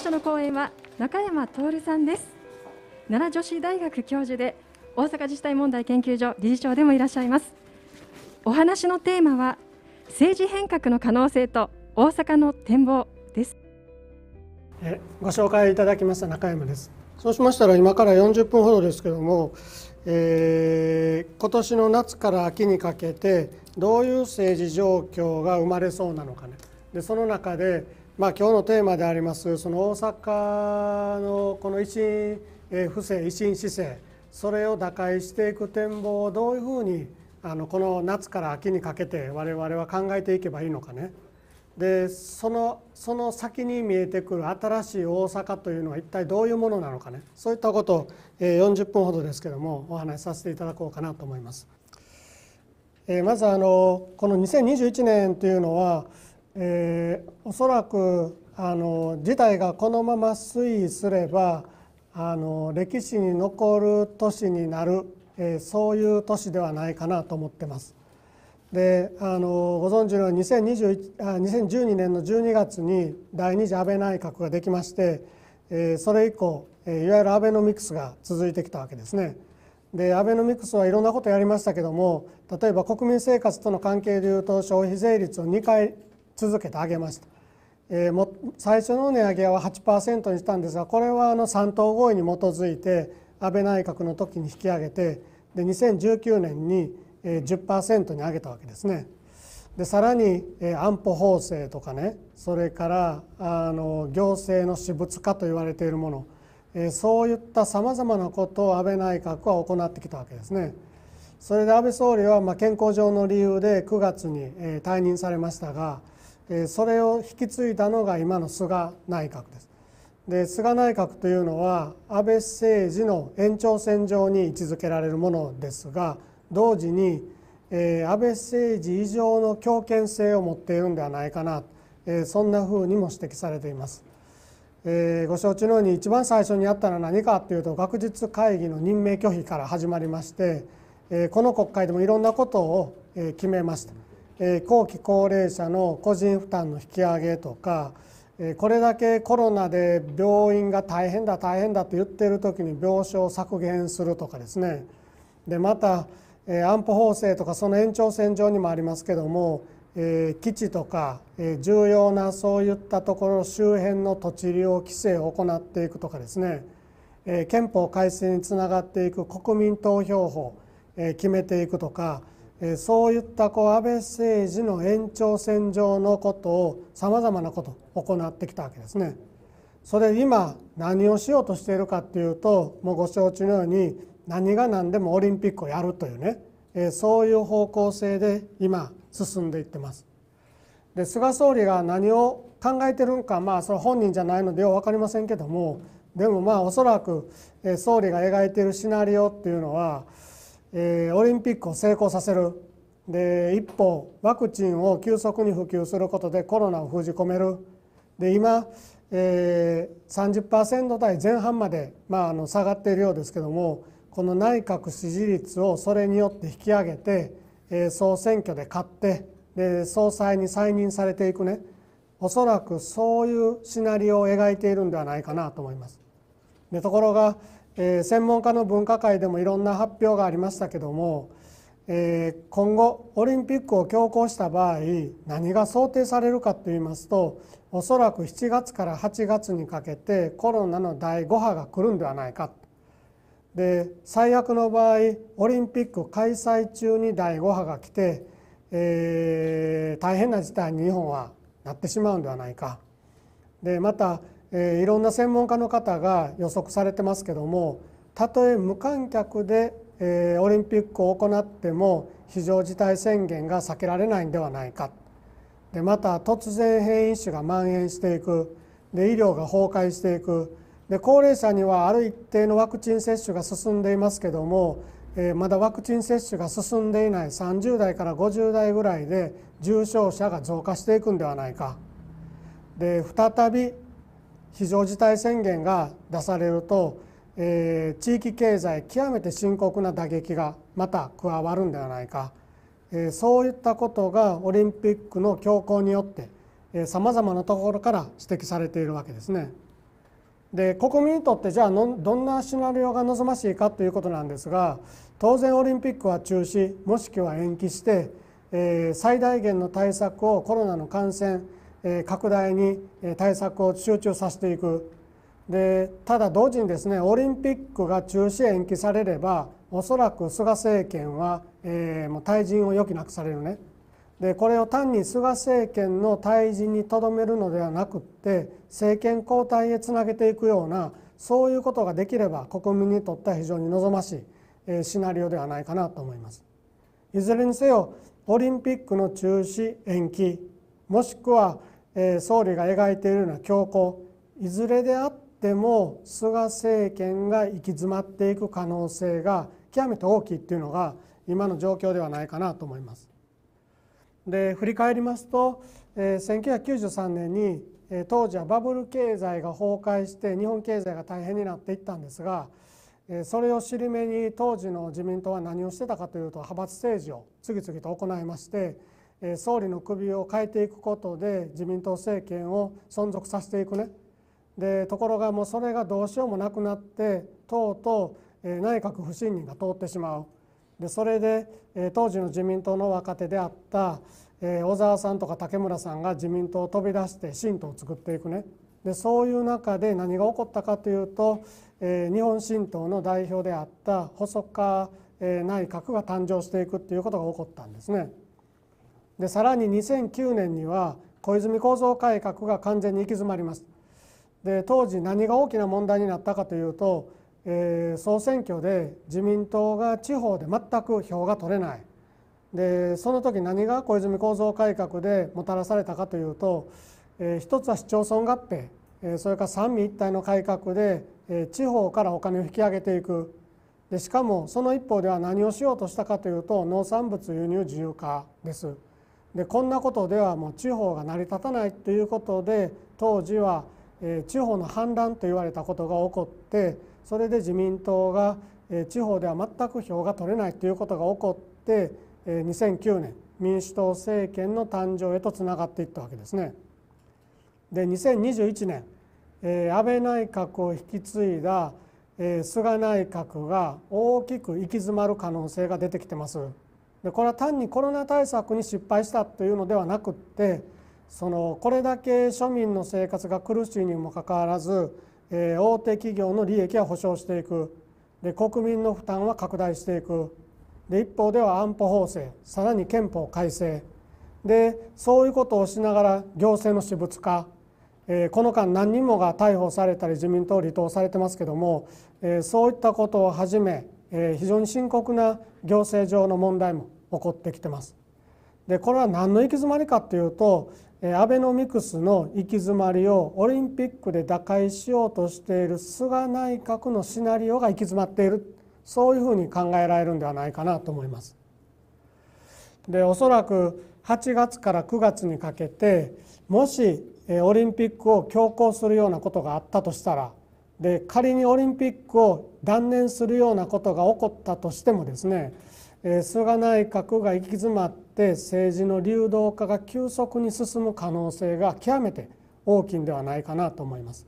最初の講演は中山徹さんです奈良女子大学教授で大阪自治体問題研究所理事長でもいらっしゃいますお話のテーマは政治変革の可能性と大阪の展望ですえご紹介いただきました中山ですそうしましたら今から40分ほどですけども、えー、今年の夏から秋にかけてどういう政治状況が生まれそうなのかねでその中でまあ、今日のテーマでありますその大阪のこの維新不正維新市政それを打開していく展望をどういうふうにあのこの夏から秋にかけて我々は考えていけばいいのかねでそのその先に見えてくる新しい大阪というのは一体どういうものなのかねそういったことを40分ほどですけどもお話しさせていただこうかなと思います。まずあのこの2021年というのはえー、おそらくあの事態がこのまま推移すればあの歴史に残る都市になる、えー、そういう都市ではないかなと思ってます。であのご存知のように2012年の12月に第二次安倍内閣ができまして、えー、それ以降、えー、いわゆるアベノミクスが続いてきたわけですね。でアベノミクスはいろんなことやりましたけども例えば国民生活との関係でいうと消費税率を2回続けて上げました。えー、も最初の値上げは8%にしたんですがこれはあの3党合意に基づいて安倍内閣の時に引き上げてで2019年に10%に上げたわけですね。でさらに安保法制とかねそれからあの行政の私物化と言われているものそういったさまざまなことを安倍内閣は行ってきたわけですね。それで安倍総理はま健康上の理由で9月に退任されましたがそれを引き継いだのが今の菅内閣です。で菅内閣というのは安倍政治の延長線上に位置づけられるものですが同時に、え安倍政治以上の強権性を持っているんではないかな、えそんなふうにも指摘されています。えご承知のように一番最初にあったのは何かというと学術会議の任命拒否から始まりまして、えこの国会でもいろんなことを決めました。後期高齢者の個人負担の引き上げとかこれだけコロナで病院が大変だ大変だと言ってる時に病床を削減するとかですねでまた安保法制とかその延長線上にもありますけども基地とか重要なそういったところ周辺の土地利用規制を行っていくとかですね憲法改正につながっていく国民投票法決めていくとかそういったこう安倍政治の延長線上のことをさまざまなことを行ってきたわけですね。それ今何をしようとしているかっていうともうご承知のように何が何でもオリンピックをやるというねそういう方向性で今進んでいってます。で菅総理が何を考えてるんかまあそれ本人じゃないのでよう分かりませんけどもでもまあおそらく総理が描いているシナリオっていうのはオリンピックを成功させるで一方ワクチンを急速に普及することでコロナを封じ込めるで今、ー、30%台前半まで、まあ、あの下がっているようですけどもこの内閣支持率をそれによって引き上げて、総選挙で勝ってで総裁に再任されていくねおそらくそういうシナリオを描いているんではないかなと思います。でところがえー、専門家の分科会でもいろんな発表がありましたけども、えー、今後オリンピックを強行した場合何が想定されるかといいますとおそらく7月から8月にかけてコロナの第5波が来るんではないかで最悪の場合オリンピック開催中に第5波が来て、えー、大変な事態に日本はなってしまうんではないかでまたえいろんな専門家の方が予測されてますけどもたとえ無観客で、えオリンピックを行っても非常事態宣言が避けられないんではないかでまた突然変異種が蔓延していくで医療が崩壊していくで高齢者にはある一定のワクチン接種が進んでいますけども、えまだワクチン接種が進んでいない30代から50代ぐらいで重症者が増加していくんではないか。で再び非常事態宣言が出されると、えー、地域経済極めて深刻な打撃がまた加わるんではないか、えー、そういったことがオリンピックの強行によってさまざまなところから指摘されているわけですね。で国民にとってじゃあどんなシナリオが望ましいかということなんですが当然オリンピックは中止もしくは延期して、えー、最大限の対策をコロナの感染拡大に対策を集中させていくでただ同時にですねオリンピックが中止延期されればおそらく菅政権は、えー、もう退陣を余儀なくされるねでこれを単に菅政権の退陣にとどめるのではなくって政権交代へつなげていくようなそういうことができれば国民にとっては非常に望ましい、えシナリオではないかなと思います。いずれにせよオリンピックの中止延期もしくは、え総理が描いているような強硬いずれであっても菅政権が行き詰まっていく可能性が極めて大きいっていうのが今の状況ではないかなと思います。で振り返りますと、え1993年に、え当時はバブル経済が崩壊して日本経済が大変になっていったんですが、えそれを尻目に当時の自民党は何をしてたかというと派閥政治を次々と行いまして。総理の首を変えていくことで自民党政権を存続させていくねでところがもうそれがどうしようもなくなってとうとう内閣不信任が通ってしまうでそれで当時の自民党の若手であった小沢さんとか竹村さんが自民党を飛び出して新党を作っていくねでそういう中で何が起こったかというと日本新党の代表であった細川内閣が誕生していくっていうことが起こったんですね。でさらに2009年には小泉構造改革が完全に行き詰まりますで当時何が大きな問題になったかというと、えー、総選挙で自民党が地方で全く票が取れないでその時何が小泉構造改革でもたらされたかというと、えー、一つは市町村合併、えー、それから三位一体の改革で、えー、地方からお金を引き上げていくでしかもその一方では何をしようとしたかというと農産物輸入自由化です。でこんなことではもう地方が成り立たないということで当時は、えー、地方の反乱と言われたことが起こってそれで自民党が、えー、地方では全く票が取れないということが起こって、えー、2009年民主党政権の誕生へとつながっていったわけですね。で2021年、えー、安倍内閣を引き継いだ、えー、菅内閣が大きく行き詰まる可能性が出てきてます。でこれは単にコロナ対策に失敗したというのではなくってそのこれだけ庶民の生活が苦しいにもかかわらず、えー、大手企業の利益は保障していくで国民の負担は拡大していくで一方では安保法制さらに憲法改正でそういうことをしながら行政の私物化、えー、この間何人もが逮捕されたり自民党離党されてますけども、えー、そういったことをはじめ、え非常に深刻な行政上の問題も起こってきてます。でこれは何の行き詰まりかっていうとアベノミクスの行き詰まりをオリンピックで打開しようとしている菅内閣のシナリオが行き詰まっているそういうふうに考えられるんではないかなと思います。でおそらく8月から9月にかけてもしオリンピックを強行するようなことがあったとしたらで仮にオリンピックを断念するようなことが起こったとしてもですね菅内閣が行き詰まって政治の流動化が急速に進む可能性が極めて大きいんではないかなと思います。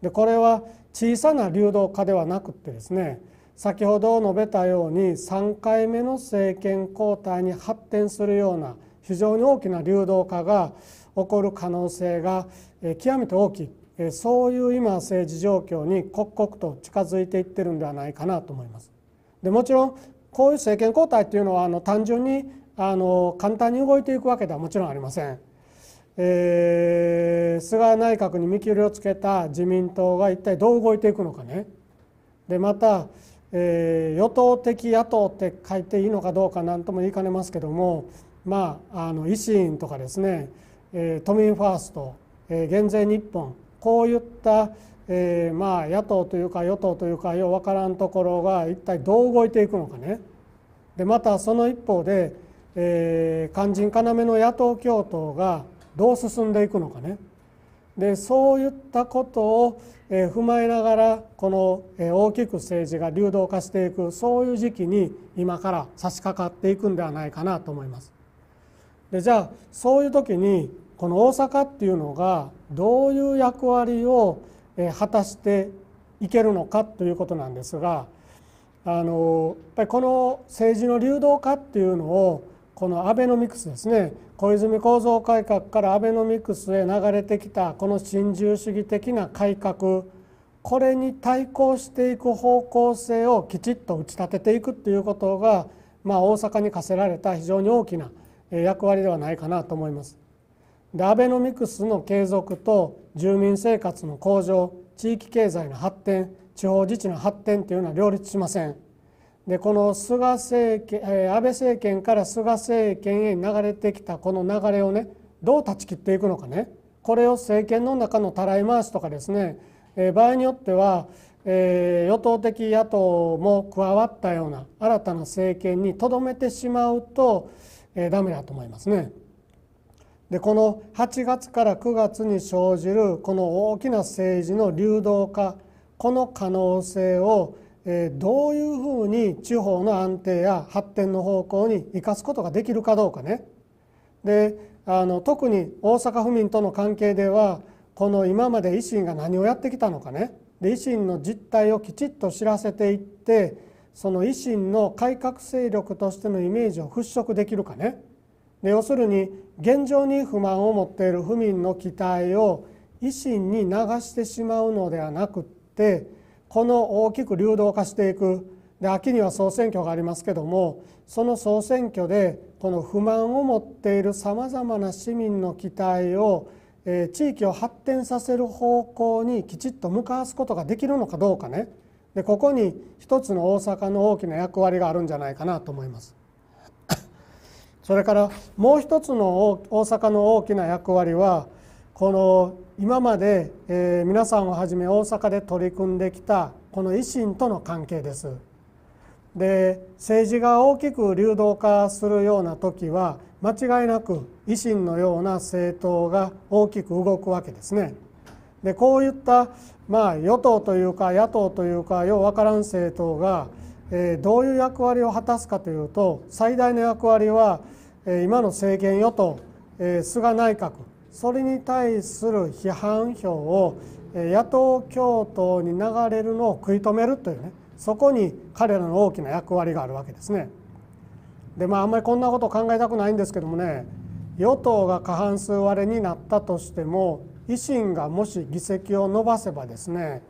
でこれは小さな流動化ではなくってですね先ほど述べたように3回目の政権交代に発展するような非常に大きな流動化が起こる可能性が極めて大きいそういう今政治状況に刻々と近づいていってるんではないかなと思います。でもちろんこういう政権交代っていうのはあの単純にあの簡単に動いていくわけではもちろんありません。えー、菅内閣に見切りをつけた自民党が一体どう動いていくのかね。でまた、えー、与党的野党って書いていいのかどうか何とも言いかねますけども、まあ、あの維新とかですね、えー、都民ファースト、えー、減税日本こういったえー、まあ野党というか与党というかよう分からんところが一体どう動いていくのかね。でまたその一方で、えー、肝心要の野党共闘がどう進んでいくのかね。でそういったことを、えー、踏まえながらこの、えー、大きく政治が流動化していくそういう時期に今から差し掛かっていくんではないかなと思います。でじゃあそういう時にこの大阪っていうのがどういう役割を果たしていけるのかということなんですがあのやっぱりこの政治の流動化っていうのをこのアベノミクスですね小泉構造改革からアベノミクスへ流れてきたこの新自由主義的な改革これに対抗していく方向性をきちっと打ち立てていくっていうことが、まあ、大阪に課せられた非常に大きな役割ではないかなと思います。でアベノミクスの継続と住民生活の向上地域経済の発展地方自治の発展というのは両立しませんでこの菅政権安倍政権から菅政権へ流れてきたこの流れをねどう断ち切っていくのかねこれを政権の中のたらい回しとかですね場合によっては与党的野党も加わったような新たな政権にとどめてしまうとダメだと思いますね。でこの8月から9月に生じるこの大きな政治の流動化この可能性をどういうふうに地方の安定や発展の方向に生かすことができるかどうかね。であの特に大阪府民との関係ではこの今まで維新が何をやってきたのかねで維新の実態をきちっと知らせていってその維新の改革勢力としてのイメージを払拭できるかね。で要するに現状に不満を持っている府民の期待を維新に流してしまうのではなくってこの大きく流動化していくで秋には総選挙がありますけどもその総選挙でこの不満を持っているさまざまな市民の期待を、え地域を発展させる方向にきちっと向かわすことができるのかどうかねでここに一つの大阪の大きな役割があるんじゃないかなと思います。それからもう一つの大阪の大きな役割はこの今まで、えー、皆さんをはじめ大阪で取り組んできたこの維新との関係です。で政治が大きく流動化するような時は間違いなく維新のような政党が大きく動くわけですね。でこういった、まあ、与党というか野党というかようわからん政党が、えー、どういう役割を果たすかというと最大の役割は今の政権与党菅内閣それに対する批判票を野党共闘に流れるのを食い止めるというねそこに彼らの大きな役割があるわけですね。でまああんまりこんなこと考えたくないんですけどもね与党が過半数割れになったとしても維新がもし議席を伸ばせばですね、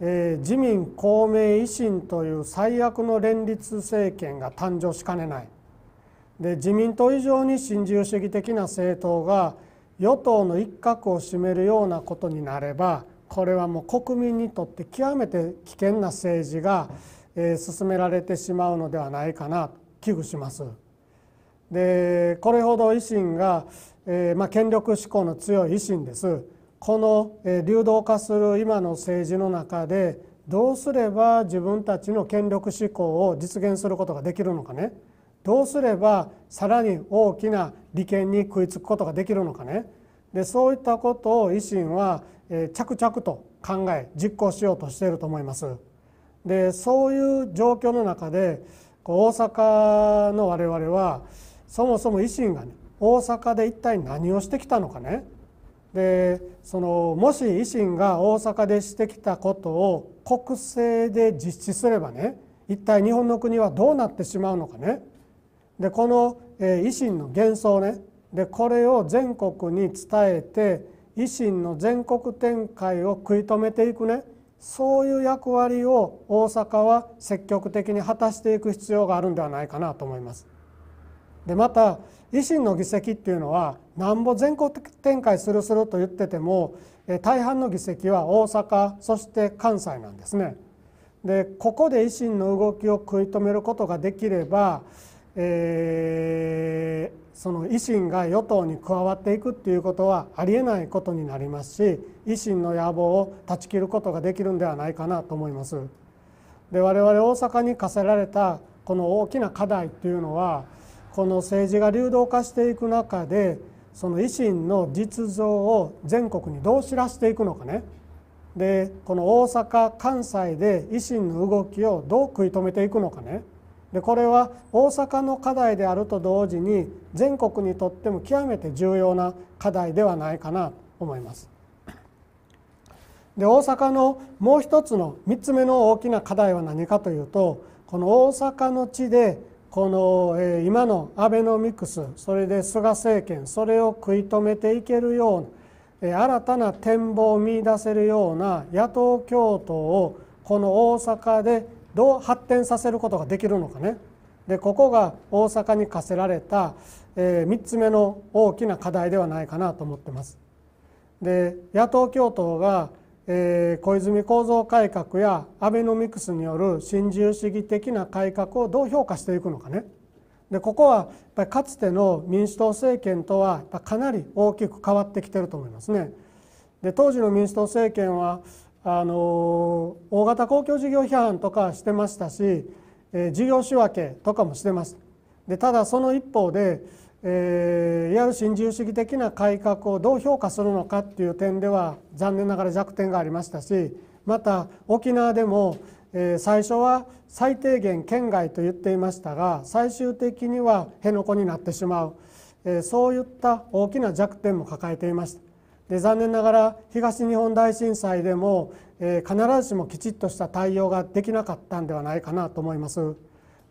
えー、自民公明維新という最悪の連立政権が誕生しかねないで自民党以上に新自由主義的な政党が与党の一角を占めるようなことになればこれはもう国民にとって極めて危険な政治が、えー、進められてしまうのではないかなと危惧します。でこれほど維新が、えー、まあ、権力志向の強い維新ですこの、えー、流動化する今の政治の中でどうすれば自分たちの権力志向を実現することができるのかね。どうすればさらに大きな利権に食いつくことができるのかねでそういったことを維新は着々と考え実行しようとしていると思います。でそういう状況の中で大阪の我々はそもそも維新がね大阪で一体何をしてきたのかねでそのもし維新が大阪でしてきたことを国政で実施すればね一体日本の国はどうなってしまうのかねでこの、え維新の幻想ねでこれを全国に伝えて維新の全国展開を食い止めていくねそういう役割を大阪は積極的に果たしていく必要があるんではないかなと思います。でまた維新の議席っていうのはなんぼ全国展開するすると言ってても大半の議席は大阪そして関西なんですね。でここで維新の動きを食い止めることができればえー、その維新が与党に加わっていくっていうことはありえないことになりますし維新の野望を断ち切ることができるんではないかなと思います。で我々大阪に課せられたこの大きな課題っていうのはこの政治が流動化していく中でその維新の実情を全国にどう知らせていくのかねでこの大阪関西で維新の動きをどう食い止めていくのかねでこれは大阪の課題であると同時に全国にとっても極めて重要な課題ではないかなと思います。で大阪のもう一つの3つ目の大きな課題は何かというとこの大阪の地でこの、え今のアベノミクスそれで菅政権それを食い止めていけるような新たな展望を見いだせるような野党共闘をこの大阪でどう発展させることができるのかねでここが大阪に課せられた、えー、3つ目の大きな課題ではないかなと思ってます。で野党共闘が、えー、小泉構造改革やアベノミクスによる新自由主義的な改革をどう評価していくのかね。でここはやっぱりかつての民主党政権とはかなり大きく変わってきてると思いますね。で当時の民主党政権はあの大型公共事業批判とかしてましたし、え事業仕分けとかもしてましたでただその一方で、えー、いわゆる新自由主義的な改革をどう評価するのかっていう点では残念ながら弱点がありましたしまた沖縄でも、えー、最初は最低限県外と言っていましたが最終的には辺野古になってしまう、えー、そういった大きな弱点も抱えていました。で残念ながら東日本大震災でも、えー、必ずしもきちっとした対応ができなかったんではないかなと思います。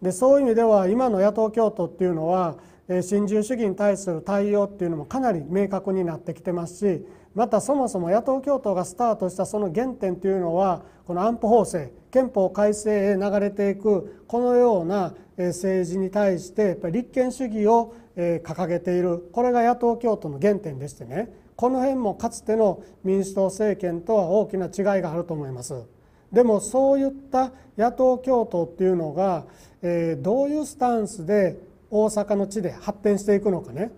でそういう意味では今の野党共闘っていうのは、え新自由主義に対する対応っていうのもかなり明確になってきてますしまたそもそも野党共闘がスタートしたその原点というのはこの安保法制憲法改正へ流れていくこのような政治に対してやっぱり立憲主義を掲げているこれが野党共闘の原点でしてねこの辺もかつての民主党政権とは大きな違いがあると思います。でもそういった野党共闘っていうのが、えー、どういうスタンスで大阪の地で発展していくのかね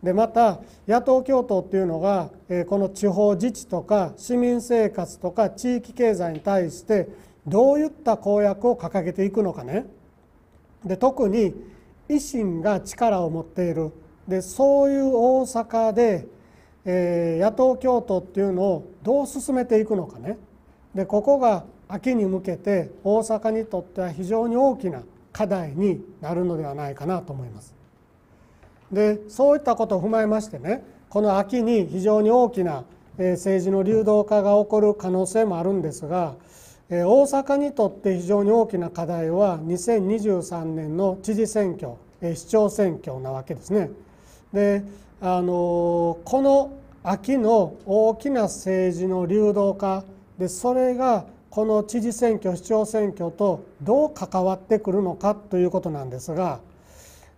でまた野党共闘っていうのが、えー、この地方自治とか市民生活とか地域経済に対してどういった公約を掲げていくのかねで特に維新が力を持っているでそういう大阪でえ野党共闘っていうのをどう進めていくのかねでここが秋に向けて大阪にとっては非常に大きな課題になるのではないかなと思います。でそういったことを踏まえましてねこの秋に非常に大きな政治の流動化が起こる可能性もあるんですが大阪にとって非常に大きな課題は2023年の知事選挙市長選挙なわけですね。であのこの秋の大きな政治の流動化でそれがこの知事選挙市長選挙とどう関わってくるのかということなんですが、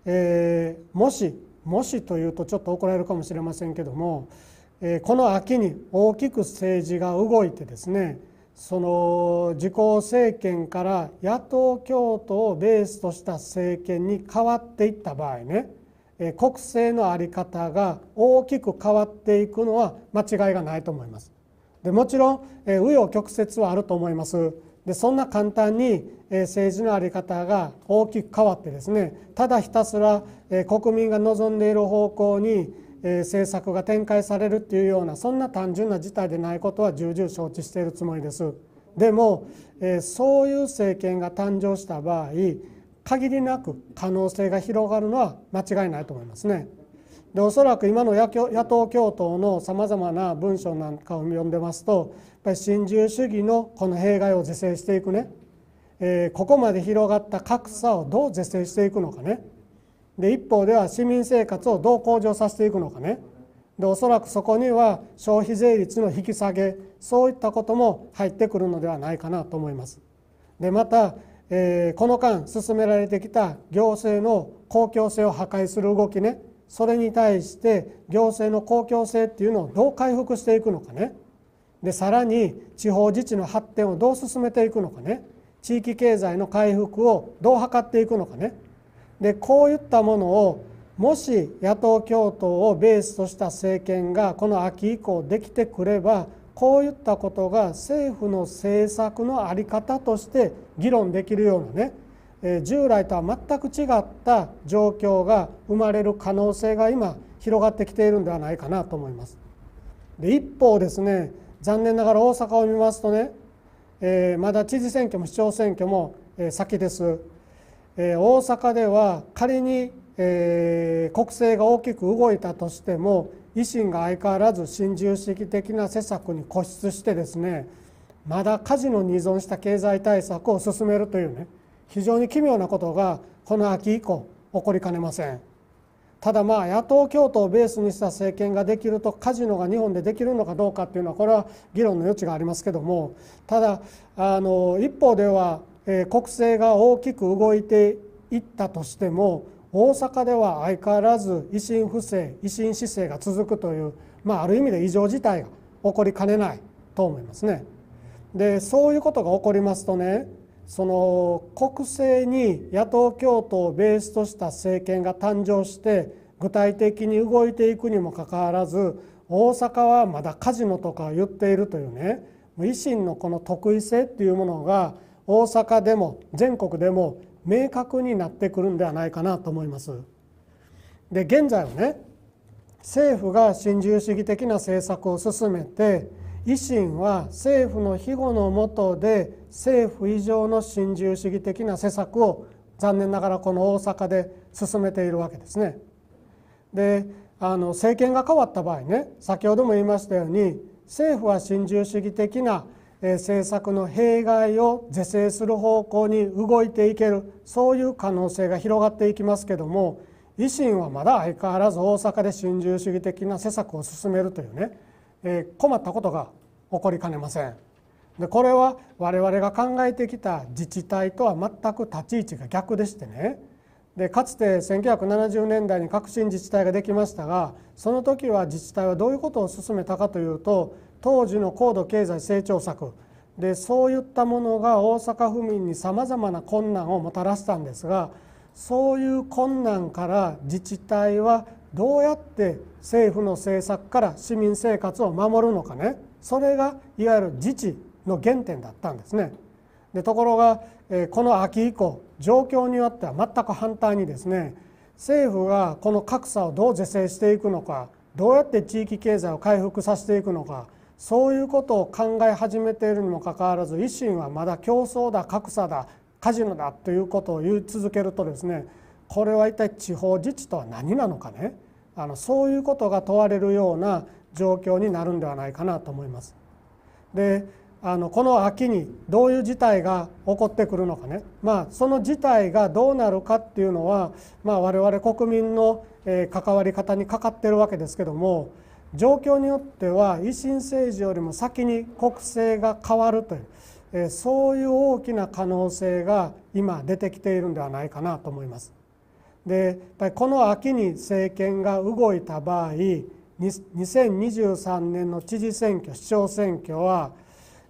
えー、もしもしというとちょっと怒られるかもしれませんけども、えー、この秋に大きく政治が動いてですねその自公政権から野党共闘をベースとした政権に変わっていった場合ね国政の在り方が大きく変わっていくのは間違いがないと思います。でもちろん紆余曲折はあると思います。でそんな簡単に政治の在り方が大きく変わってですねただひたすら国民が望んでいる方向に政策が展開されるっていうようなそんな単純な事態でないことは重々承知しているつもりです。でもそういう政権が誕生した場合限りなく可能性が広がるのは間違いないと思いますね。でおそらく今の野党共闘のさまざまな文章なんかを読んでますとやっぱり新自由主義のこの弊害を是正していくね、えー、ここまで広がった格差をどう是正していくのかねで一方では市民生活をどう向上させていくのかねでおそらくそこには消費税率の引き下げそういったことも入ってくるのではないかなと思います。でまたえー、この間進められてきた行政の公共性を破壊する動きねそれに対して行政の公共性っていうのをどう回復していくのかねでさらに地方自治の発展をどう進めていくのかね地域経済の回復をどう図っていくのかねでこういったものをもし野党共闘をベースとした政権がこの秋以降できてくればこういったことが政府の政策の在り方として議論できるようなね、え従来とは全く違った状況が生まれる可能性が今広がってきているんではないかなと思います。で一方ですね残念ながら大阪を見ますとね、えー、まだ知事選挙も市長選挙も、え先です、えー、大阪では仮に、えー、国政が大きく動いたとしても維新が相変わらず新自由主義的な施策に固執してですねまだカジノに依存した経済対策を進めるというね非常に奇妙なことがこの秋以降起こりかねませんただまあ野党共闘をベースにした政権ができるとカジノが日本でできるのかどうかっていうのはこれは議論の余地がありますけどもただあの一方では国政が大きく動いていったとしても大阪では相変わらず維新不正維新姿勢が続くという、まあ、ある意味で異常事態が起こりかねないと思いますね。でそういうことが起こりますとねその国政に野党共闘をベースとした政権が誕生して具体的に動いていくにもかかわらず大阪はまだカジノとか言っているというね維新のこの特異性っていうものが大阪でも全国でも明確になってくるんではないかなと思います。で現在はね政府が新自由主義的な政策を進めて維新は政府の庇護の下で政府以上の新自由主義的な施策を残念ながらこの大阪で進めているわけですね。であの政権が変わった場合ね先ほども言いましたように政府は新自由主義的な政策の弊害を是正する方向に動いていけるそういう可能性が広がっていきますけども維新はまだ相変わらず大阪で新自由主義的な施策を進めるというね、え困ったことが起こりかねません。でこれは我々が考えてきた自治体とは全く立ち位置が逆でしてねでかつて1970年代に革新自治体ができましたがその時は自治体はどういうことを進めたかというと当時の高度経済成長策でそういったものが大阪府民にさまざまな困難をもたらしたんですがそういう困難から自治体はどうやって政府の政策から市民生活を守るのかねそれがいわゆる自治の原点だったんですね。でところが、えこの秋以降状況によっては全く反対にですね政府がこの格差をどう是正していくのかどうやって地域経済を回復させていくのかそういうことを考え始めているにもかかわらず維新はまだ競争だ格差だカジノだということを言い続けるとですねこれは一体地方自治とは何なのかねあのそういうことが問われるような状況になるんではないかなと思います。であのこの秋にどういう事態が起こってくるのかね、まあ、その事態がどうなるかっていうのは、まあ、我々国民の関わり方にかかってるわけですけども状況によっては維新政治よりも先に国政が変わるというえそういう大きな可能性が今出てきているんではないかなと思います。でやっぱりこの秋に政権が動いた場合2023年の知事選挙市長選挙は、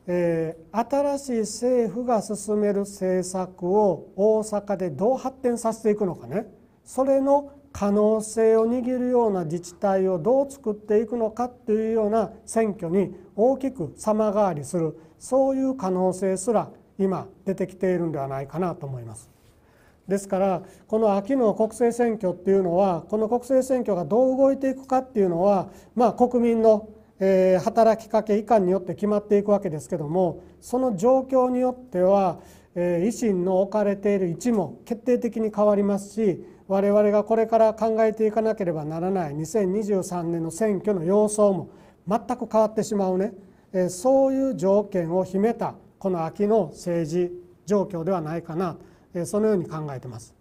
え新しい政府が進める政策を大阪でどう発展させていくのかねそれの可能性を握るような自治体をどう作っていくのかというような選挙に大きく様変わりするそういう可能性すら今出てきているんではないかなと思います。ですからこの秋の国政選挙っていうのはこの国政選挙がどう動いていくかっていうのは、まあ、国民のえ働きかけ以下によって決まっていくわけですけどもその状況によっては、え維新の置かれている位置も決定的に変わりますし我々がこれから考えていかなければならない2023年の選挙の様相も全く変わってしまうねそういう条件を秘めたこの秋の政治状況ではないかなそのように考えてます。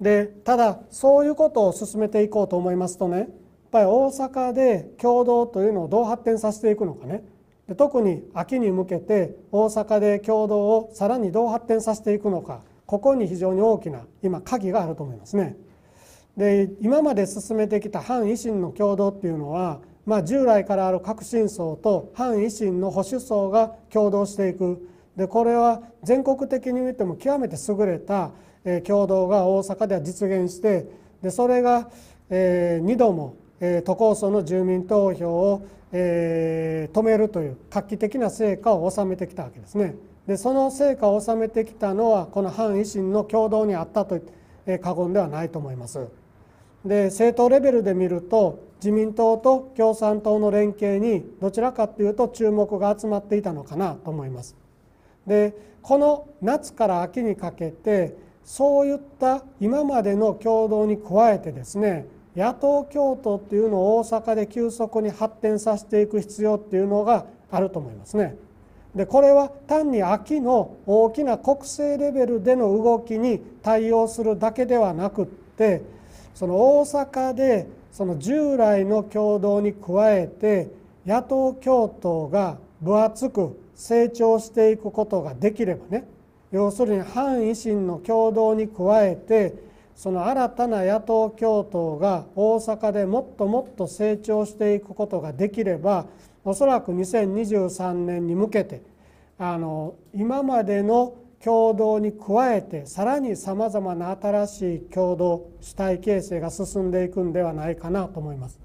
でただそういうことを進めていこうと思いますとねやっぱり大阪で共同というのをどう発展させていくのかねで特に秋に向けて大阪で共同をさらにどう発展させていくのかここに非常に大きな今鍵があると思いますね。で今まで進めてきた反維新の共同っていうのは、まあ、従来からある革新層と反維新の保守層が共同していくでこれは全国的に見ても極めて優れた共同が大阪では実現してでそれが、え2度も、え都構想の住民投票を、え止めるという画期的な成果を収めてきたわけですね。でその成果を収めてきたのはこの反維新の共同にあったと過言ではないと思います。で政党レベルで見ると自民党と共産党の連携にどちらかというと注目が集まっていたのかなと思います。でこの夏から秋にかけてそういった今までの共同に加えてですね野党共闘っていうのを大阪で急速に発展させていく必要っていうのがあると思いますね。でこれは単に秋の大きな国政レベルでの動きに対応するだけではなくってその大阪でその従来の共同に加えて野党共闘が分厚く成長していくことができればね要するに反維新の共同に加えてその新たな野党共闘が大阪でもっともっと成長していくことができればおそらく2023年に向けてあの今までの共同に加えてさらにさまざまな新しい共同主体形成が進んでいくんではないかなと思います。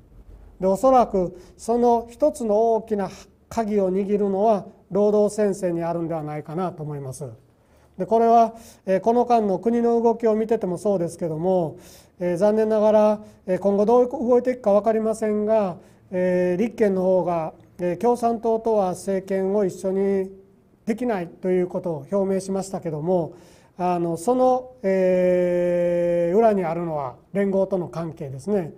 でおそらくその一つの大きな鍵を握るのは労働戦線にあるんではないかなと思います。でこれは、えこの間の国の動きを見ててもそうですけども、え残念ながら、え今後どう動いていくか分かりませんが、え立憲の方が共産党とは政権を一緒にできないということを表明しましたけどもあのその、えー、裏にあるのは連合との関係ですね。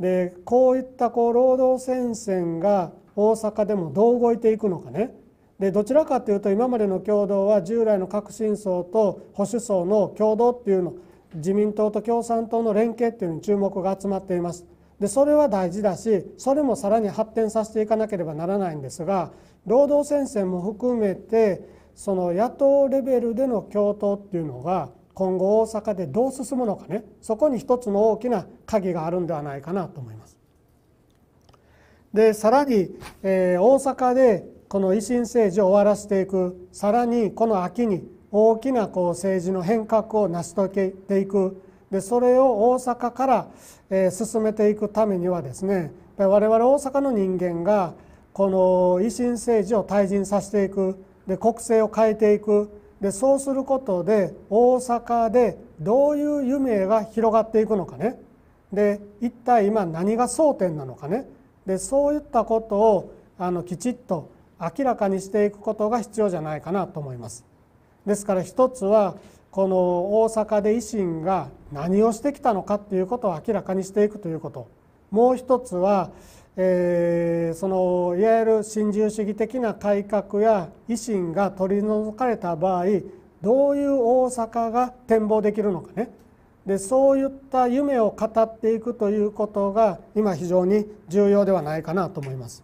でこういったこう労働戦線が大阪でもどう動いていくのかねでどちらかというと今までの共同は従来の革新層と保守層の共同っていうの自民党と共産党の連携っていうのに注目が集まっています。でそれは大事だしそれもさらに発展させていかなければならないんですが労働戦線も含めてその野党レベルでの共闘っていうのが今後大阪でどう進むのかねそこに一つの大きな鍵があるんではないかなと思います。でさらに、えー、大阪でこの維新政治を終わらせていくさらにこの秋に大きなこう政治の変革を成し遂げていくでそれを大阪から、え進めていくためにはですね我々大阪の人間がこの維新政治を退陣させていくで国政を変えていくでそうすることで大阪でどういう夢が広がっていくのかねで一体今何が争点なのかねでそういったことをあのきちっと明らかにしていくことが必要じゃないかなと思います。ですから一つはこの大阪で維新が何をしてきたのかっていうことを明らかにしていくということもう一つは、えー、そのいわゆる新自由主義的な改革や維新が取り除かれた場合どういう大阪が展望できるのかねでそういった夢を語っていくということが今非常に重要ではないかなと思います。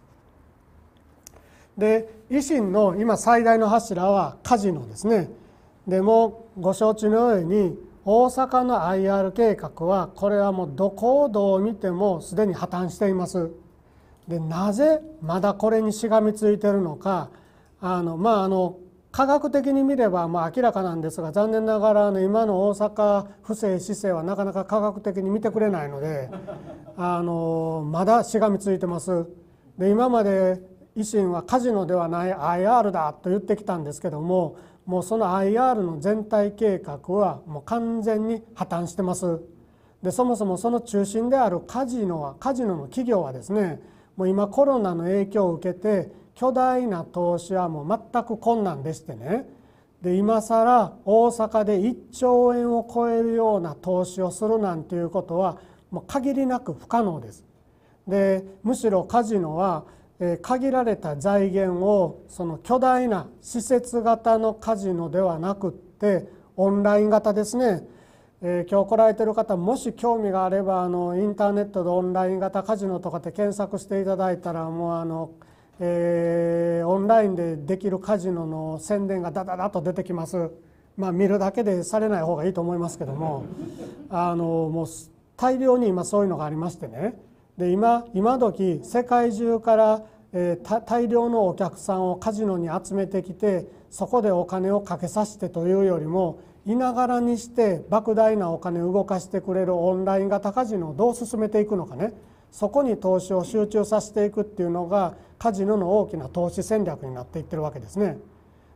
で維新の今最大の柱はカジノですね。でもご承知のように大阪の IR 計画はこれはもうどこをどう見てもすでに破綻しています。でなぜまだこれにしがみついてるのかあのまああの科学的に見ればまあ明らかなんですが残念ながらあの今の大阪府政市政はなかなか科学的に見てくれないのであのまだしがみついてます。で今まで維新はカジノではない IR だと言ってきたんですけどももうその IR の全体計画はもう完全に破綻してますでそもそもその中心であるカジノはカジノの企業はですねもう今コロナの影響を受けて巨大な投資はもう全く困難でしてねで今更大阪で1兆円を超えるような投資をするなんていうことはもう限りなく不可能です。でむしろカジノは限られた財源をその巨大な施設型のカジノではなくってオンライン型ですね、え今日来られてる方もし興味があればあのインターネットでオンライン型カジノとかって検索していただいたらもうあの、えー、オンラインでできるカジノの宣伝がダダダと出てきます。まあ、見るだけでされない方がいいと思いますけどもあのもう大量に今そういうのがありましてねで今今時世界中から、え大量のお客さんをカジノに集めてきてそこでお金をかけさせてというよりもいながらにして莫大なお金を動かしてくれるオンライン型カジノをどう進めていくのかねそこに投資を集中させていくっていうのがカジノの大きな投資戦略になっていってるわけですね。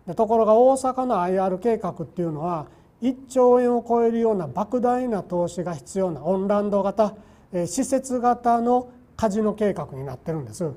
でところが大阪の IR 計画っていうのは1兆円を超えるような莫大な投資が必要なオンランド型施設型のカジノ計画になってるんです。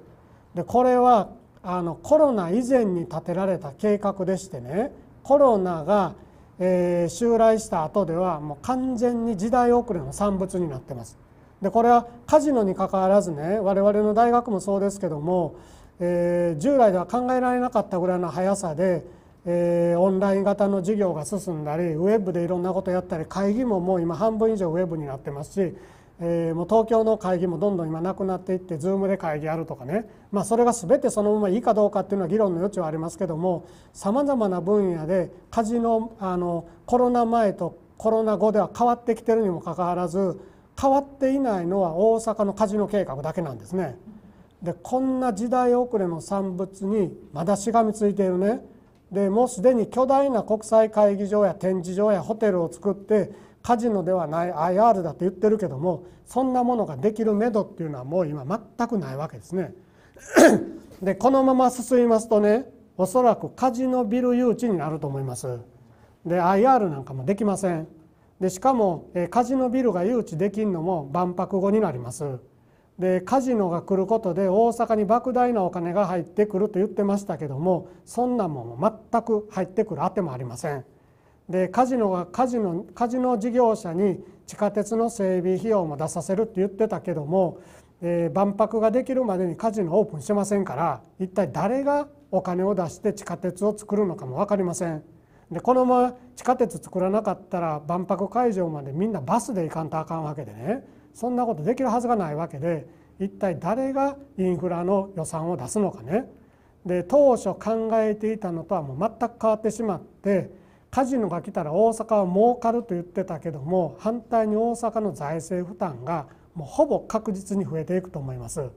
でこれはあのコロナ以前に立てられた計画でしてねコロナが、えー、襲来した後ではもう完全に時代遅れの産物になってます。でこれはカジノにかかわらずね我々の大学もそうですけども、えー、従来では考えられなかったぐらいの速さで、えー、オンライン型の授業が進んだりウェブでいろんなことやったり会議ももう今半分以上ウェブになってますしえー、もう東京の会議もどんどん今なくなっていって Zoom で会議やるとかね、まあ、それが全てそのままいいかどうかっていうのは議論の余地はありますけどもさまざまな分野でカジノあのコロナ前とコロナ後では変わってきてるにもかかわらず変わっていないのは大阪のカジノ計画だけなんですね。でこんな時代遅れの産物にまだしがみついているねでもうすでに巨大な国際会議場や展示場やホテルを作ってカジノではない IR だと言ってるけどもそんなものができるめどっていうのはもう今全くないわけですね。でこのまま進みますとねおそらくカジノビル誘致になると思います。で IR なんかもできません。でしかもカジノビルが誘致できんのも万博後になります。でカジノが来ることで大阪に莫大なお金が入ってくると言ってましたけどもそんなもん全く入ってくるあてもありません。でカジノはカジノカジノ事業者に地下鉄の整備費用も出させるって言ってたけども、えー、万博ができるまでにカジノオープンしてませんから一体誰がお金を出して地下鉄を作るのかも分かりません。でこのまま地下鉄作らなかったら万博会場までみんなバスで行かんとあかんわけでねそんなことできるはずがないわけで一体誰がインフラの予算を出すのかねで当初考えていたのとはもう全く変わってしまってカジノが来たら大阪は儲かると言ってたけども反対に大阪の財政負担がもうほぼ確実に増えていくと思います。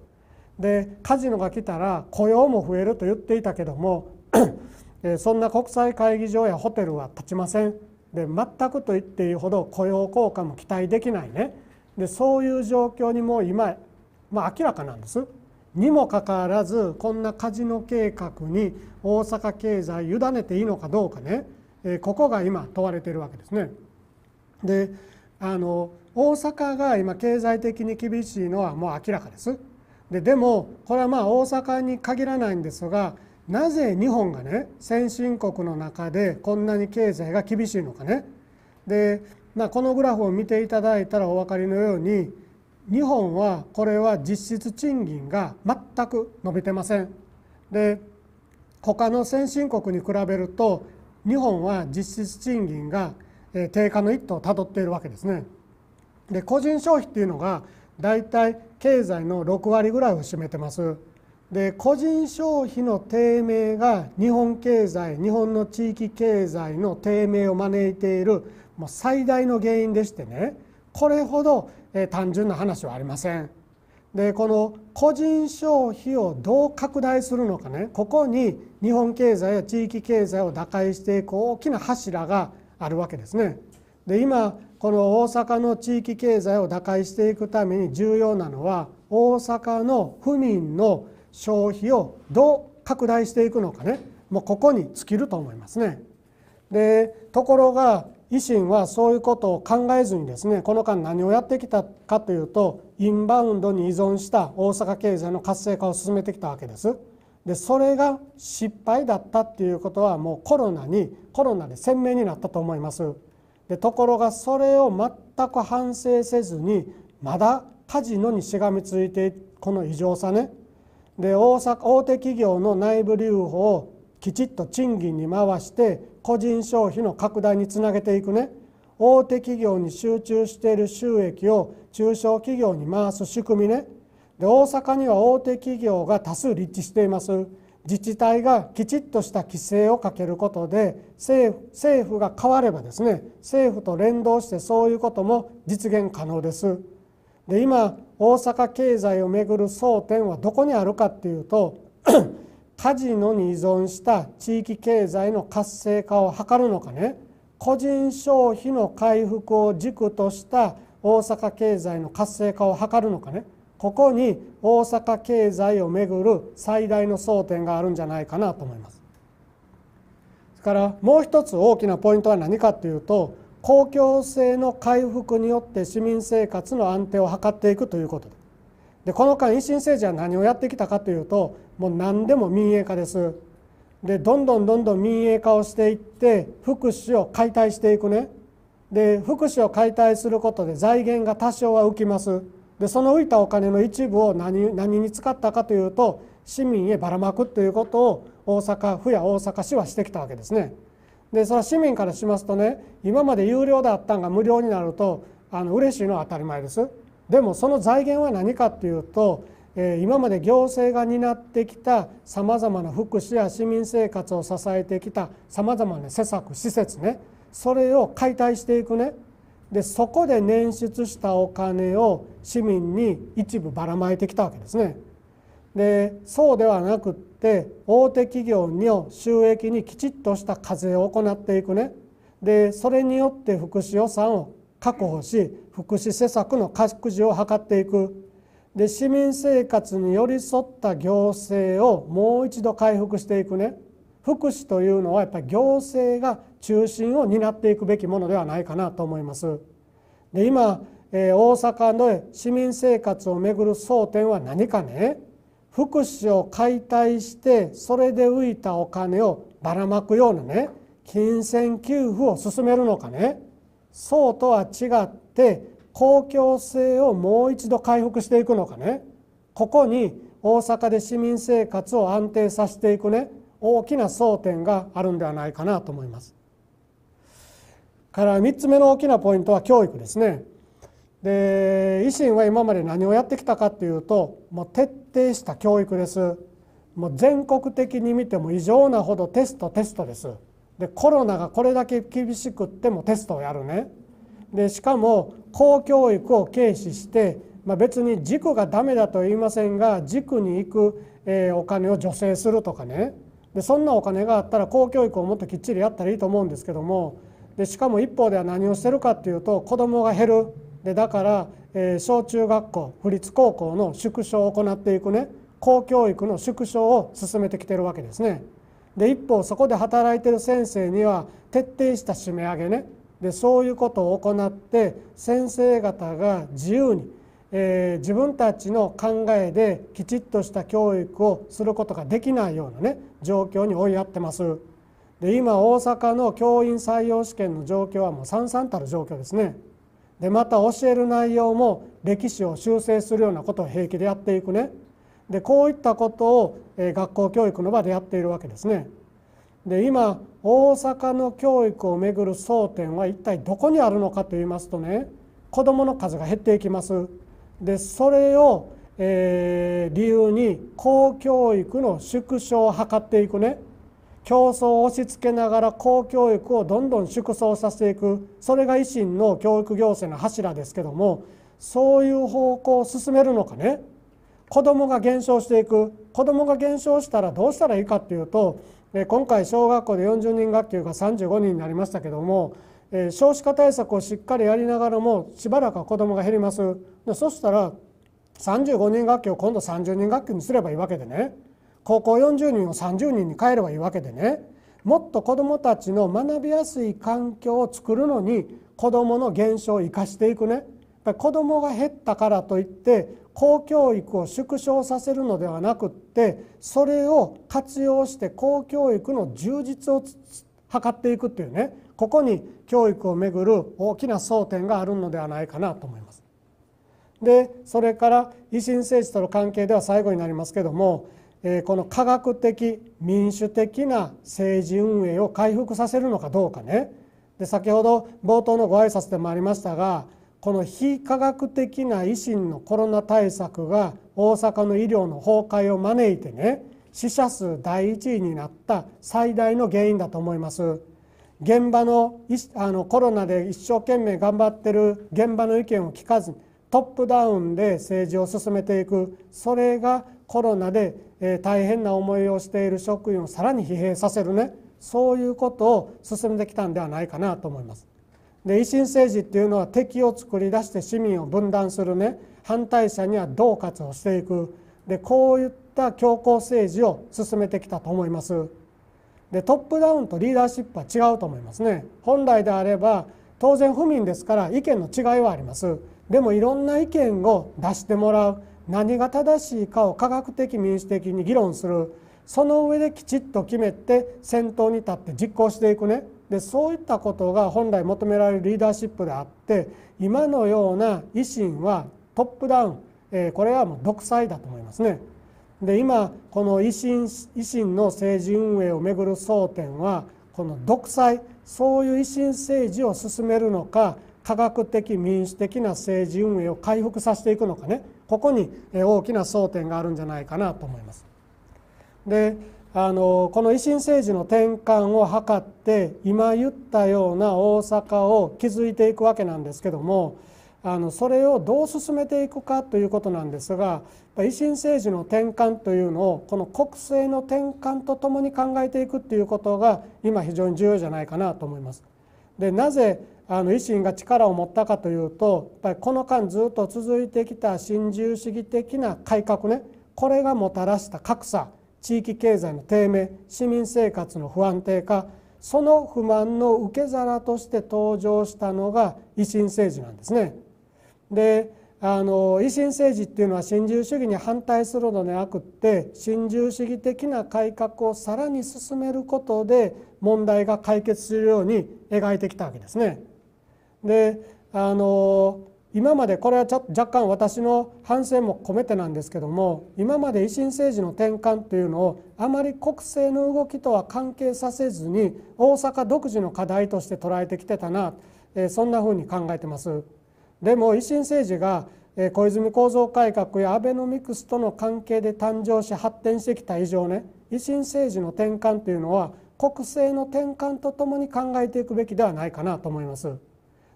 でカジノが来たら雇用も増えると言っていたけどもそんな国際会議場やホテルは立ちませんで全くと言っていいほど雇用効果も期待できないねでそういう状況にもう今、まあ、明らかなんです。にもかかわらずこんなカジノ計画に大阪経済委ねていいのかどうかねえここが今問われているわけですね。であの大阪が今経済的に厳しいのはもう明らかです。ででもこれはまあ大阪に限らないんですがなぜ日本がね先進国の中でこんなに経済が厳しいのかね。で、まあ、このグラフを見ていただいたらお分かりのように日本はこれは実質賃金が全く伸びてません。で他の先進国に比べると日本は実質賃金が低下の一途をたどっているわけですね。で個人消費っていうのがだいたい経済の6割ぐらいを占めてます。で個人消費の低迷が日本経済日本の地域経済の低迷を招いているもう最大の原因でしてねこれほど単純な話はありません。でこの個人消費をどう拡大するのかねここに日本経済や地域経済を打開していく大きな柱があるわけですね。で今この大阪の地域経済を打開していくために重要なのは大阪の府民の消費をどう拡大していくのかねもうここに尽きると思いますね。でところが維新はそういうことを考えずにですねこの間何をやってきたかというとインバウンドに依存した大阪経済の活性化を進めてきたわけです。でそれが失敗だったっていうことはもうコロナにコロナで鮮明になったと思います。でところがそれを全く反省せずにまだカジノにしがみついてこの異常さねで大阪大手企業の内部留保をきちっと賃金に回して個人消費の拡大につなげていくね大手企業に集中している収益を中小企業に回す仕組みねで大阪には大手企業が多数立地しています自治体がきちっとした規制をかけることで政府が変わればですね政府と連動してそういうことも実現可能ですで今大阪経済をめぐる争点はどこにあるかっていうとカジノに依存した地域経済の活性化を図るのかね個人消費の回復を軸とした大阪経済の活性化を図るのかねここに大阪経済をめぐる最大の争点があるんじゃないかなと思います。それからもう一つ大きなポイントは何かというと公共性の回復によって市民生活の安定を図っていくということです。でこの間維新政治は何をやってきたかというともう何でも民営化ですでどんどんどんどん民営化をしていって福祉を解体していくねで福祉を解体することで財源が多少は浮きますでその浮いたお金の一部を何何に使ったかというと市民へばらまくということを大阪府や大阪市はしてきたわけですね。でそれは市民からしますとね今まで有料だったんが無料になるとあの嬉しいのは当たり前です。でもその財源は何かっていうと今まで行政が担ってきたさまざまな福祉や市民生活を支えてきたさまざまな施策施設ねそれを解体していくねでそこで捻出したお金を市民に一部ばらまいてきたわけですね。でそうではなくって大手企業の収益にきちっとした課税を行っていくねでそれによって福祉予算を確保し福祉施策の拡充を図っていくで市民生活に寄り添った行政をもう一度回復していくね福祉というのはやっぱり行政が中心を担っていくべきものではないかなと思います。で今、え大阪の市民生活をめぐる争点は何かね福祉を解体してそれで浮いたお金をばらまくようなね金銭給付を進めるのかねそうとは違って公共性をもう一度回復していくのかねここに大阪で市民生活を安定させていくね大きな争点があるんではないかなと思います。から3つ目の大きなポイントは教育ですね。で維新は今まで何をやってきたかっていうともう徹底した教育です。もう全国的に見ても異常なほどテストテストです。でコロナがこれだけ厳しくってもテストをやるねでしかも公教育を軽視して、まあ、別に塾が駄目だと言いませんが塾に行く、えー、お金を助成するとかねでそんなお金があったら公教育をもっときっちりやったらいいと思うんですけどもでしかも一方では何をしてるかっていうと子どもが減るでだから、えー、小中学校府立高校の縮小を行っていくね公教育の縮小を進めてきてるわけですね。で一方そこで働いてる先生には徹底した締め上げねでそういうことを行って先生方が自由に、えー、自分たちの考えできちっとした教育をすることができないようなね状況に追いやってます。で今大阪の教員採用試験の状況はもうさんたる状況ですね。でまた教える内容も歴史を修正するようなことを平気でやっていくね。でこういったことを学校教育の場でやっているわけですね。で今大阪の教育をめぐる争点は一体どこにあるのかといいますとね子どもの数が減っていきます。でそれを、えー、理由に公教育の縮小を図っていくね競争を押し付けながら公教育をどんどん縮小させていくそれが維新の教育行政の柱ですけどもそういう方向を進めるのかね子どもが減少していく子どもが減少したらどうしたらいいかっていうと今回小学校で40人学級が35人になりましたけども少子化対策をしっかりやりながらもしばらくは子どもが減りますそしたら35人学級を今度30人学級にすればいいわけでね高校40人を30人に変えればいいわけでねもっと子どもたちの学びやすい環境を作るのに子どもの減少を生かしていくねやっぱり子供が減ったからといって公教育を縮小させるのではなくってそれを活用して公教育の充実を図っていくっていうねここに教育をめぐる大きな争点があるのではないかなと思います。でそれから維新政治との関係では最後になりますけどもこの科学的民主的な政治運営を回復させるのかどうかねで先ほど冒頭のご挨拶でもありましたがこの非科学的な維新のコロナ対策が大阪の医療の崩壊を招いてね死者数第1位になった最大の原因だと思います。現場のあのコロナで一生懸命頑張ってる現場の意見を聞かずトップダウンで政治を進めていくそれがコロナで、え大変な思いをしている職員をさらに疲弊させるねそういうことを進めてきたんではないかなと思います。で維新政治っていうのは敵を作り出して市民を分断するね反対者には恫喝をしていくでこういった強硬政治を進めてきたと思いますでトップダウンとリーダーシップは違うと思いますね本来であれば当然不民ですから意見の違いはありますでもいろんな意見を出してもらう何が正しいかを科学的民主的に議論するその上できちっと決めて先頭に立って実行していくねでそういったことが本来求められるリーダーシップであって今のような維新はトップダウン、えー、これはもう独裁だと思いますね。で今この維新維新の政治運営をめぐる争点はこの独裁そういう維新政治を進めるのか科学的民主的な政治運営を回復させていくのかねここに大きな争点があるんじゃないかなと思います。であのこの維新政治の転換を図って今言ったような大阪を築いていくわけなんですけどもあのそれをどう進めていくかということなんですが維新政治の転換というのをこの国政の転換とともに考えていくっていうことが今非常に重要じゃないかなと思います。でなぜあの維新が力を持ったかというとやっぱりこの間ずっと続いてきた新自由主義的な改革ねこれがもたらした格差地域経済の低迷市民生活の不安定化その不満の受け皿として登場したのが維新政治なんですね。であの維新政治っていうのは新自由主義に反対するのではなくって新自由主義的な改革をさらに進めることで問題が解決するように描いてきたわけですね。であの今までこれは若干私の反省も込めてなんですけども今まで維新政治の転換というのをあまり国政の動きとは関係させずに大阪独自の課題として捉えてきてたなそんなふうに考えてます。でも維新政治が小泉構造改革やアベノミクスとの関係で誕生し発展してきた以上ね維新政治の転換というのは国政の転換とともに考えていくべきではないかなと思います。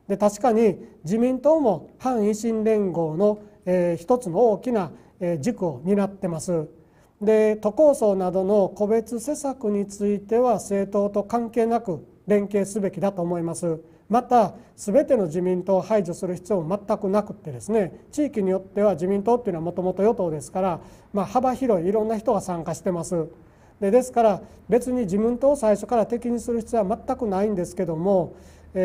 で確かに自民党も反維新連合の、えー、一つの大きな、えー、軸を担ってます。で都構想などの個別施策については政党と関係なく連携すべきだと思います。また全ての自民党を排除する必要も全くなくってですね地域によっては自民党っていうのはもともと与党ですから、まあ、幅広いいろんな人が参加してます。でですから別に自民党を最初から敵にする必要は全くないんですけども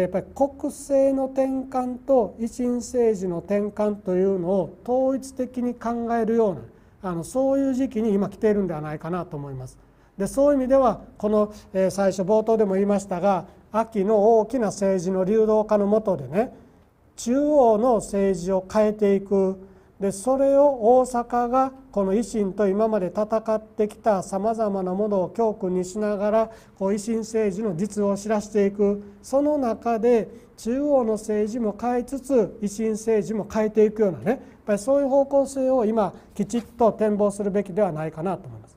やっぱり国政の転換と維新政治の転換というのを統一的に考えるようなあのそういう時期に今来ているんではないかなと思います。でそういう意味ではこの、え最初冒頭でも言いましたが秋の大きな政治の流動化のもとでね中央の政治を変えていくでそれを大阪がこの維新と今まで戦ってきたさまざまなものを教訓にしながらこう維新政治の実を知らしていくその中で中央の政治も変えつつ維新政治も変えていくようなねやっぱりそういう方向性を今きちっと展望するべきではないかなと思います。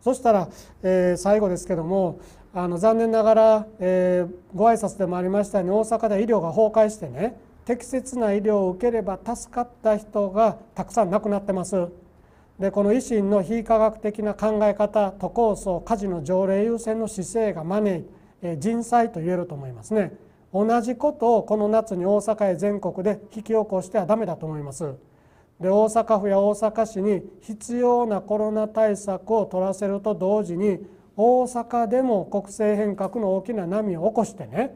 そしたら、えー、最後ですけどもあの残念ながら、えー、ご挨拶でもありましたように大阪で医療が崩壊してね適切な医療を受ければ助かった人がたくさん亡くなってます。でこの維新の非科学的な考え方都構想家事の条例優先の姿勢が招い人災と言えると思いますね同じことをこの夏に大阪へ全国で引き起こしてはダメだと思いますで大阪府や大阪市に必要なコロナ対策を取らせると同時に大阪でも国政変革の大きな波を起こしてね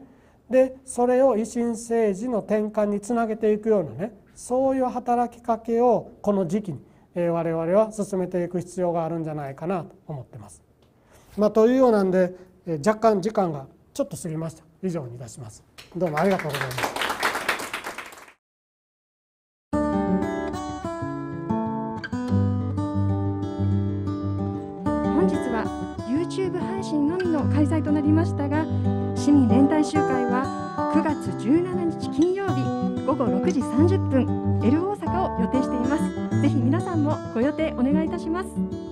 でそれを維新政治の転換につなげていくようなねそういう働きかけをこの時期に我々は進めていく必要があるんじゃないかなと思ってます。まあ、というようなんで若干時間がちょっと過ぎました以上にいたします。どうもありがとうございました午後6時30分 L 大阪を予定していますぜひ皆さんもご予定お願いいたします